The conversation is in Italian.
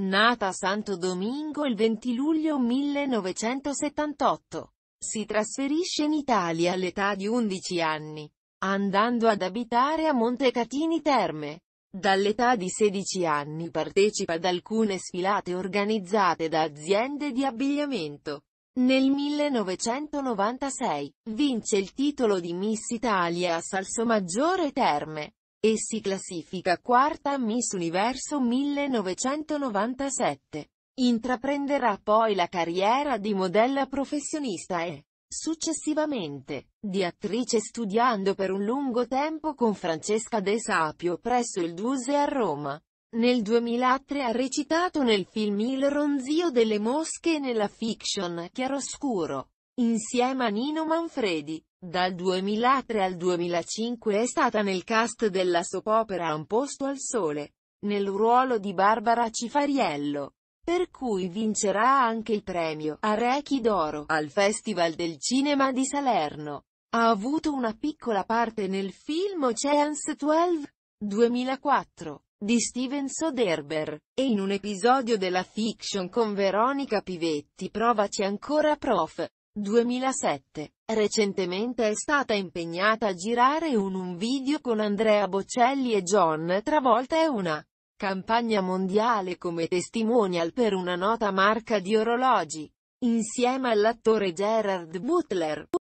Nata a Santo Domingo il 20 luglio 1978. Si trasferisce in Italia all'età di 11 anni, andando ad abitare a Montecatini Terme. Dall'età di 16 anni partecipa ad alcune sfilate organizzate da aziende di abbigliamento. Nel 1996, vince il titolo di Miss Italia a Salsomaggiore Terme. E si classifica quarta a Miss Universo 1997. Intraprenderà poi la carriera di modella professionista e, successivamente, di attrice studiando per un lungo tempo con Francesca De Sapio presso il Duse a Roma. Nel 2003 ha recitato nel film Il ronzio delle mosche e nella fiction Chiaroscuro, insieme a Nino Manfredi. Dal 2003 al 2005 è stata nel cast della soap opera Un posto al sole, nel ruolo di Barbara Cifariello, per cui vincerà anche il premio Arechi d'Oro al Festival del Cinema di Salerno. Ha avuto una piccola parte nel film Oceans 12, 2004, di Steven Soderbergh, e in un episodio della fiction con Veronica Pivetti Provaci ancora prof. 2007. Recentemente è stata impegnata a girare un, un video con Andrea Bocelli e John Travolta e una campagna mondiale come testimonial per una nota marca di orologi, insieme all'attore Gerard Butler.